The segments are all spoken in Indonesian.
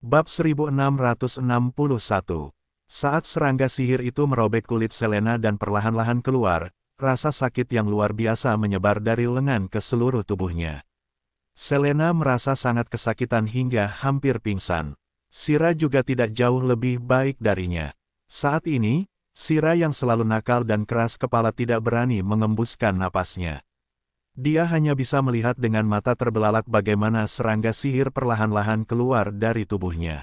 Bab 1661 Saat serangga sihir itu merobek kulit Selena dan perlahan-lahan keluar, rasa sakit yang luar biasa menyebar dari lengan ke seluruh tubuhnya. Selena merasa sangat kesakitan hingga hampir pingsan. Sira juga tidak jauh lebih baik darinya. Saat ini, Sira yang selalu nakal dan keras kepala tidak berani mengembuskan napasnya. Dia hanya bisa melihat dengan mata terbelalak bagaimana serangga sihir perlahan-lahan keluar dari tubuhnya.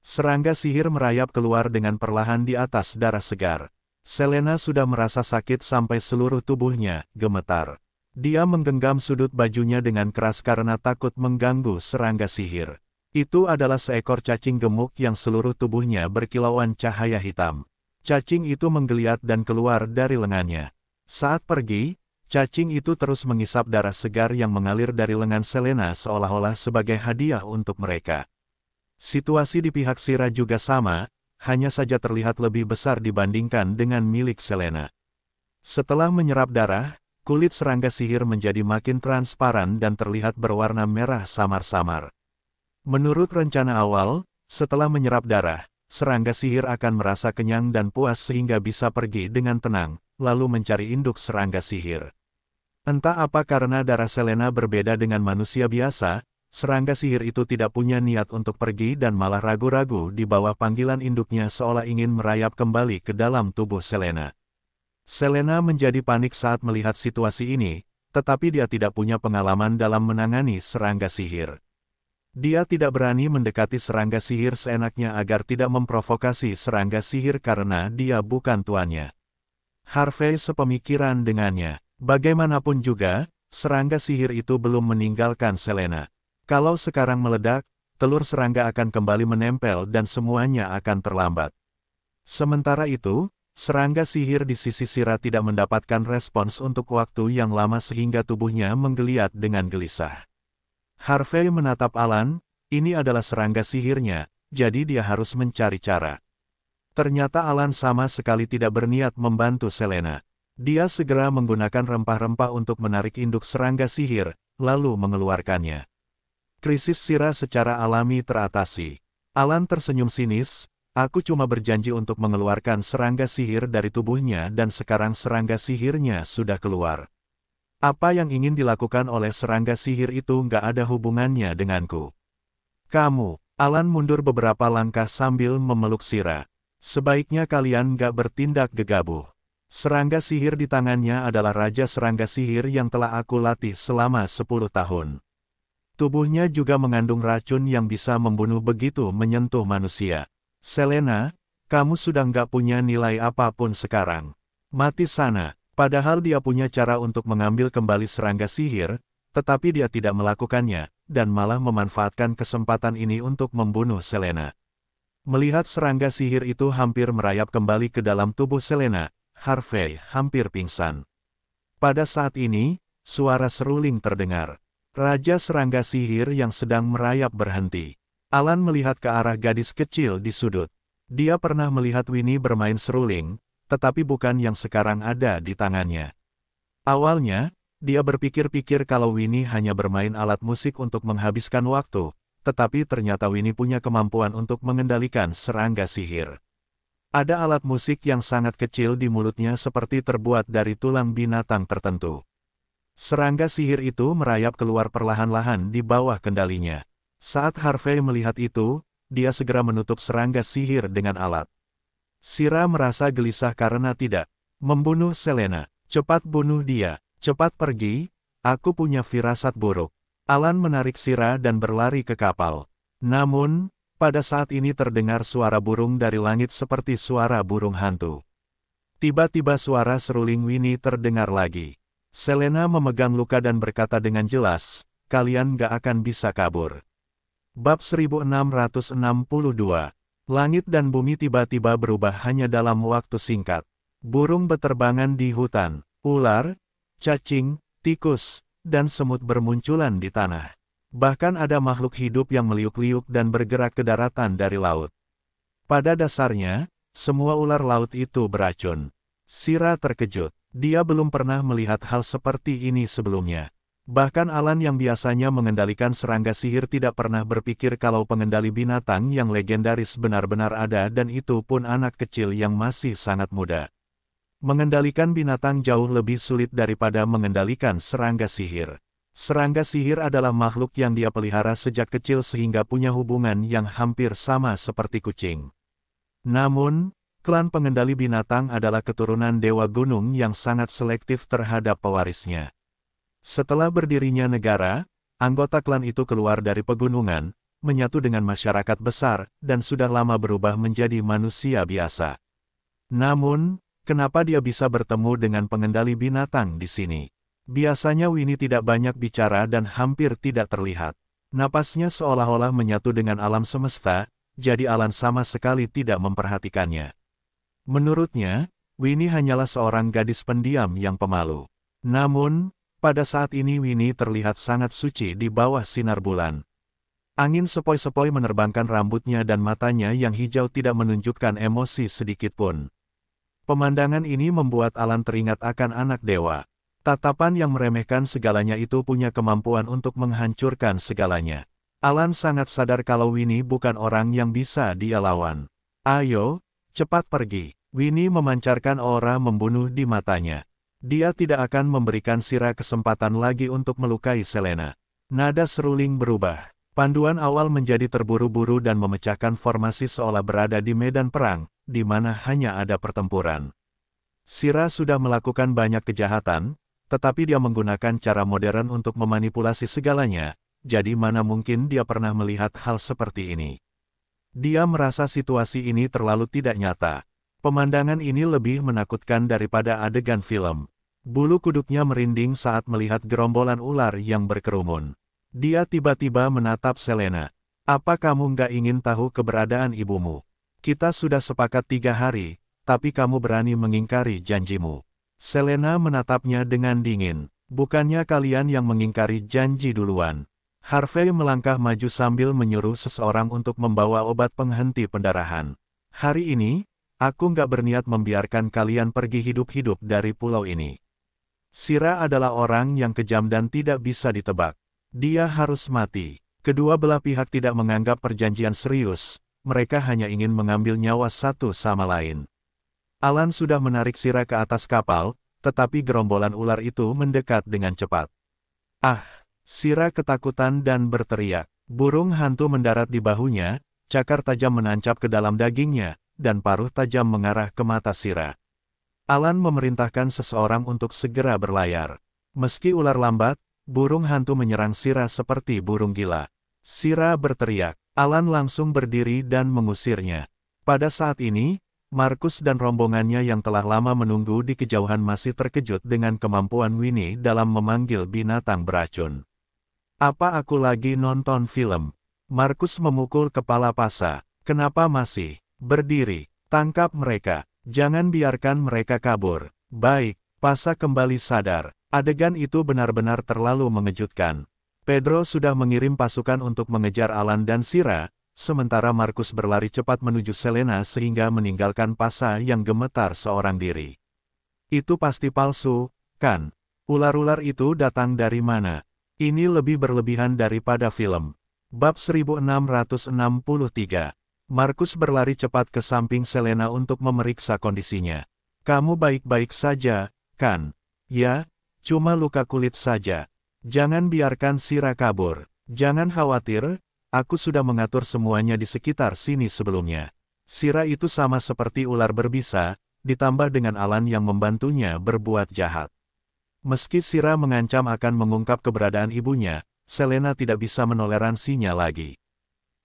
Serangga sihir merayap keluar dengan perlahan di atas darah segar. Selena sudah merasa sakit sampai seluruh tubuhnya gemetar. Dia menggenggam sudut bajunya dengan keras karena takut mengganggu serangga sihir. Itu adalah seekor cacing gemuk yang seluruh tubuhnya berkilauan cahaya hitam. Cacing itu menggeliat dan keluar dari lengannya. Saat pergi, Cacing itu terus mengisap darah segar yang mengalir dari lengan Selena seolah-olah sebagai hadiah untuk mereka. Situasi di pihak Sira juga sama, hanya saja terlihat lebih besar dibandingkan dengan milik Selena. Setelah menyerap darah, kulit serangga sihir menjadi makin transparan dan terlihat berwarna merah samar-samar. Menurut rencana awal, setelah menyerap darah, serangga sihir akan merasa kenyang dan puas sehingga bisa pergi dengan tenang, lalu mencari induk serangga sihir. Entah apa karena darah Selena berbeda dengan manusia biasa, serangga sihir itu tidak punya niat untuk pergi dan malah ragu-ragu di bawah panggilan induknya seolah ingin merayap kembali ke dalam tubuh Selena. Selena menjadi panik saat melihat situasi ini, tetapi dia tidak punya pengalaman dalam menangani serangga sihir. Dia tidak berani mendekati serangga sihir seenaknya agar tidak memprovokasi serangga sihir karena dia bukan tuannya. Harvey sepemikiran dengannya. Bagaimanapun juga, serangga sihir itu belum meninggalkan Selena. Kalau sekarang meledak, telur serangga akan kembali menempel dan semuanya akan terlambat. Sementara itu, serangga sihir di sisi Sira tidak mendapatkan respons untuk waktu yang lama sehingga tubuhnya menggeliat dengan gelisah. Harvey menatap Alan, ini adalah serangga sihirnya, jadi dia harus mencari cara. Ternyata Alan sama sekali tidak berniat membantu Selena. Dia segera menggunakan rempah-rempah untuk menarik induk serangga sihir, lalu mengeluarkannya. Krisis Sira secara alami teratasi. Alan tersenyum sinis, aku cuma berjanji untuk mengeluarkan serangga sihir dari tubuhnya dan sekarang serangga sihirnya sudah keluar. Apa yang ingin dilakukan oleh serangga sihir itu nggak ada hubungannya denganku. Kamu, Alan mundur beberapa langkah sambil memeluk Sira. Sebaiknya kalian gak bertindak gegabah. Serangga sihir di tangannya adalah Raja Serangga Sihir yang telah aku latih selama 10 tahun. Tubuhnya juga mengandung racun yang bisa membunuh begitu menyentuh manusia. Selena, kamu sudah nggak punya nilai apapun sekarang. Mati sana, padahal dia punya cara untuk mengambil kembali serangga sihir, tetapi dia tidak melakukannya, dan malah memanfaatkan kesempatan ini untuk membunuh Selena. Melihat serangga sihir itu hampir merayap kembali ke dalam tubuh Selena, Harvey hampir pingsan. Pada saat ini, suara seruling terdengar. Raja serangga sihir yang sedang merayap berhenti. Alan melihat ke arah gadis kecil di sudut. Dia pernah melihat Winnie bermain seruling, tetapi bukan yang sekarang ada di tangannya. Awalnya, dia berpikir-pikir kalau Winnie hanya bermain alat musik untuk menghabiskan waktu, tetapi ternyata Winnie punya kemampuan untuk mengendalikan serangga sihir. Ada alat musik yang sangat kecil di mulutnya seperti terbuat dari tulang binatang tertentu. Serangga sihir itu merayap keluar perlahan-lahan di bawah kendalinya. Saat Harvey melihat itu, dia segera menutup serangga sihir dengan alat. Sira merasa gelisah karena tidak membunuh Selena. Cepat bunuh dia, cepat pergi, aku punya firasat buruk. Alan menarik Sira dan berlari ke kapal. Namun, pada saat ini terdengar suara burung dari langit seperti suara burung hantu. Tiba-tiba suara seruling Winnie terdengar lagi. Selena memegang luka dan berkata dengan jelas, kalian gak akan bisa kabur. Bab 1662 Langit dan bumi tiba-tiba berubah hanya dalam waktu singkat. Burung beterbangan di hutan, ular, cacing, tikus, dan semut bermunculan di tanah. Bahkan ada makhluk hidup yang meliuk-liuk dan bergerak ke daratan dari laut. Pada dasarnya, semua ular laut itu beracun. Sira terkejut. Dia belum pernah melihat hal seperti ini sebelumnya. Bahkan Alan yang biasanya mengendalikan serangga sihir tidak pernah berpikir kalau pengendali binatang yang legendaris benar-benar ada dan itu pun anak kecil yang masih sangat muda. Mengendalikan binatang jauh lebih sulit daripada mengendalikan serangga sihir. Serangga sihir adalah makhluk yang dia pelihara sejak kecil sehingga punya hubungan yang hampir sama seperti kucing. Namun, klan pengendali binatang adalah keturunan dewa gunung yang sangat selektif terhadap pewarisnya. Setelah berdirinya negara, anggota klan itu keluar dari pegunungan, menyatu dengan masyarakat besar, dan sudah lama berubah menjadi manusia biasa. Namun, Kenapa dia bisa bertemu dengan pengendali binatang di sini? Biasanya Winnie tidak banyak bicara dan hampir tidak terlihat. Napasnya seolah-olah menyatu dengan alam semesta, jadi Alan sama sekali tidak memperhatikannya. Menurutnya, Winnie hanyalah seorang gadis pendiam yang pemalu. Namun, pada saat ini Winnie terlihat sangat suci di bawah sinar bulan. Angin sepoi-sepoi menerbangkan rambutnya dan matanya yang hijau tidak menunjukkan emosi sedikitpun. Pemandangan ini membuat Alan teringat akan anak dewa. Tatapan yang meremehkan segalanya itu punya kemampuan untuk menghancurkan segalanya. Alan sangat sadar kalau Winnie bukan orang yang bisa dia lawan. Ayo, cepat pergi. Winnie memancarkan aura membunuh di matanya. Dia tidak akan memberikan Sira kesempatan lagi untuk melukai Selena. Nada seruling berubah. Panduan awal menjadi terburu-buru dan memecahkan formasi seolah berada di medan perang, di mana hanya ada pertempuran. Sira sudah melakukan banyak kejahatan, tetapi dia menggunakan cara modern untuk memanipulasi segalanya, jadi mana mungkin dia pernah melihat hal seperti ini. Dia merasa situasi ini terlalu tidak nyata. Pemandangan ini lebih menakutkan daripada adegan film. Bulu kuduknya merinding saat melihat gerombolan ular yang berkerumun. Dia tiba-tiba menatap Selena. Apa kamu nggak ingin tahu keberadaan ibumu? Kita sudah sepakat tiga hari, tapi kamu berani mengingkari janjimu. Selena menatapnya dengan dingin. Bukannya kalian yang mengingkari janji duluan. Harvey melangkah maju sambil menyuruh seseorang untuk membawa obat penghenti pendarahan. Hari ini, aku nggak berniat membiarkan kalian pergi hidup-hidup dari pulau ini. Sira adalah orang yang kejam dan tidak bisa ditebak. Dia harus mati. Kedua belah pihak tidak menganggap perjanjian serius, mereka hanya ingin mengambil nyawa satu sama lain. Alan sudah menarik Sira ke atas kapal, tetapi gerombolan ular itu mendekat dengan cepat. Ah, Sira ketakutan dan berteriak. Burung hantu mendarat di bahunya, cakar tajam menancap ke dalam dagingnya, dan paruh tajam mengarah ke mata Sira. Alan memerintahkan seseorang untuk segera berlayar. Meski ular lambat, burung hantu menyerang Sira seperti burung gila. Sira berteriak. Alan langsung berdiri dan mengusirnya. Pada saat ini, Markus dan rombongannya yang telah lama menunggu di kejauhan masih terkejut dengan kemampuan Winnie dalam memanggil binatang beracun. Apa aku lagi nonton film? Markus memukul kepala Pasa. Kenapa masih berdiri? Tangkap mereka. Jangan biarkan mereka kabur. Baik, Pasa kembali sadar. Adegan itu benar-benar terlalu mengejutkan. Pedro sudah mengirim pasukan untuk mengejar Alan dan Sira, sementara Markus berlari cepat menuju Selena sehingga meninggalkan Pasa yang gemetar seorang diri. Itu pasti palsu, kan? Ular-ular itu datang dari mana? Ini lebih berlebihan daripada film. Bab 1663 Markus berlari cepat ke samping Selena untuk memeriksa kondisinya. Kamu baik-baik saja, kan? Ya, cuma luka kulit saja. Jangan biarkan Sira kabur. Jangan khawatir, aku sudah mengatur semuanya di sekitar sini sebelumnya. Sira itu sama seperti ular berbisa, ditambah dengan Alan yang membantunya berbuat jahat. Meski Sira mengancam akan mengungkap keberadaan ibunya, Selena tidak bisa menoleransinya lagi.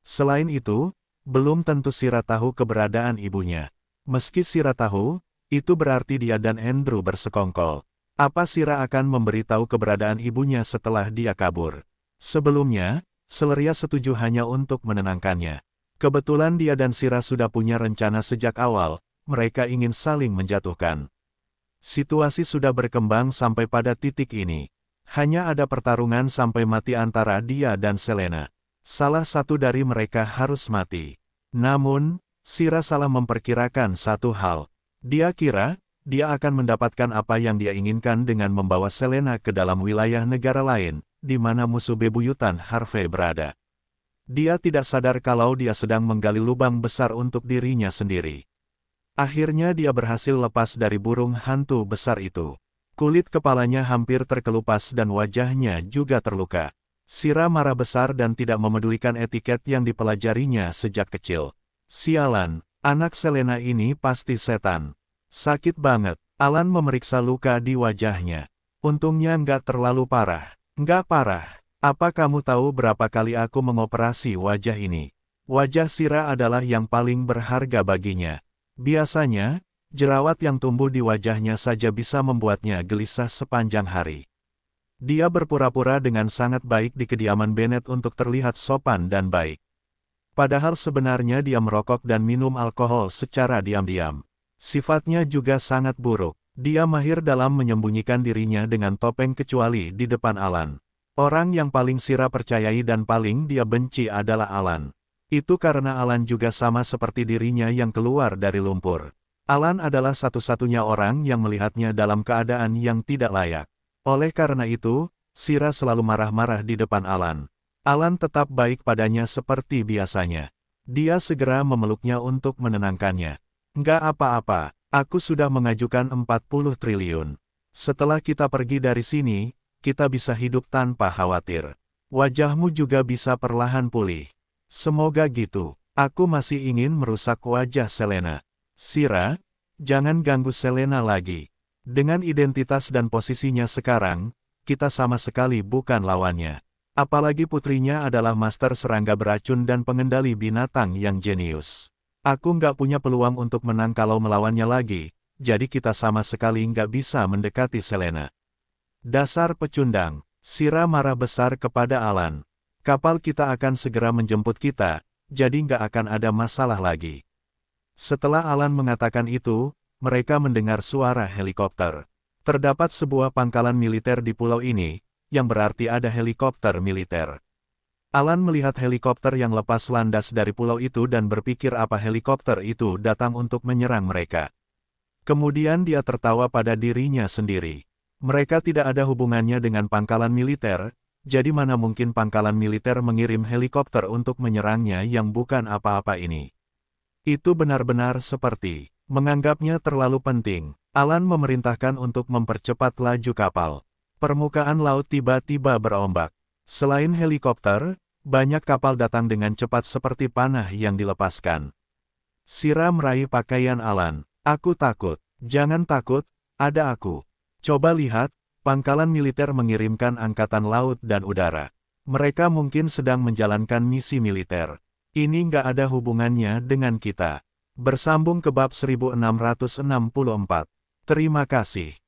Selain itu, belum tentu Sira tahu keberadaan ibunya. Meski Sira tahu, itu berarti dia dan Andrew bersekongkol. Apa Sira akan memberitahu keberadaan ibunya setelah dia kabur? Sebelumnya, Seleria setuju hanya untuk menenangkannya. Kebetulan dia dan Sira sudah punya rencana sejak awal, mereka ingin saling menjatuhkan. Situasi sudah berkembang sampai pada titik ini. Hanya ada pertarungan sampai mati antara dia dan Selena. Salah satu dari mereka harus mati. Namun, Sira salah memperkirakan satu hal. Dia kira, dia akan mendapatkan apa yang dia inginkan dengan membawa Selena ke dalam wilayah negara lain, di mana musuh bebuyutan Harvey berada. Dia tidak sadar kalau dia sedang menggali lubang besar untuk dirinya sendiri. Akhirnya dia berhasil lepas dari burung hantu besar itu. Kulit kepalanya hampir terkelupas dan wajahnya juga terluka. Sira marah besar dan tidak memedulikan etiket yang dipelajarinya sejak kecil. Sialan, anak Selena ini pasti setan. Sakit banget. Alan memeriksa luka di wajahnya. Untungnya nggak terlalu parah. Nggak parah. Apa kamu tahu berapa kali aku mengoperasi wajah ini? Wajah Sira adalah yang paling berharga baginya. Biasanya, jerawat yang tumbuh di wajahnya saja bisa membuatnya gelisah sepanjang hari. Dia berpura-pura dengan sangat baik di kediaman Bennett untuk terlihat sopan dan baik. Padahal sebenarnya dia merokok dan minum alkohol secara diam-diam. Sifatnya juga sangat buruk. Dia mahir dalam menyembunyikan dirinya dengan topeng kecuali di depan Alan. Orang yang paling Sira percayai dan paling dia benci adalah Alan. Itu karena Alan juga sama seperti dirinya yang keluar dari lumpur. Alan adalah satu-satunya orang yang melihatnya dalam keadaan yang tidak layak. Oleh karena itu, Sira selalu marah-marah di depan Alan. Alan tetap baik padanya seperti biasanya. Dia segera memeluknya untuk menenangkannya. Nggak apa-apa, aku sudah mengajukan 40 triliun. Setelah kita pergi dari sini, kita bisa hidup tanpa khawatir. Wajahmu juga bisa perlahan pulih. Semoga gitu. Aku masih ingin merusak wajah Selena. Sira, jangan ganggu Selena lagi. Dengan identitas dan posisinya sekarang, kita sama sekali bukan lawannya. Apalagi putrinya adalah master serangga beracun dan pengendali binatang yang jenius. Aku nggak punya peluang untuk menang kalau melawannya lagi, jadi kita sama sekali nggak bisa mendekati Selena. Dasar pecundang, Sira marah besar kepada Alan. Kapal kita akan segera menjemput kita, jadi nggak akan ada masalah lagi. Setelah Alan mengatakan itu, mereka mendengar suara helikopter. Terdapat sebuah pangkalan militer di pulau ini, yang berarti ada helikopter militer. Alan melihat helikopter yang lepas landas dari pulau itu dan berpikir apa helikopter itu datang untuk menyerang mereka. Kemudian dia tertawa pada dirinya sendiri. Mereka tidak ada hubungannya dengan pangkalan militer, jadi mana mungkin pangkalan militer mengirim helikopter untuk menyerangnya yang bukan apa-apa ini. Itu benar-benar seperti menganggapnya terlalu penting. Alan memerintahkan untuk mempercepat laju kapal. Permukaan laut tiba-tiba berombak. Selain helikopter, banyak kapal datang dengan cepat seperti panah yang dilepaskan. Sira meraih pakaian Alan. Aku takut. Jangan takut, ada aku. Coba lihat, pangkalan militer mengirimkan angkatan laut dan udara. Mereka mungkin sedang menjalankan misi militer. Ini nggak ada hubungannya dengan kita. Bersambung ke bab 1664. Terima kasih.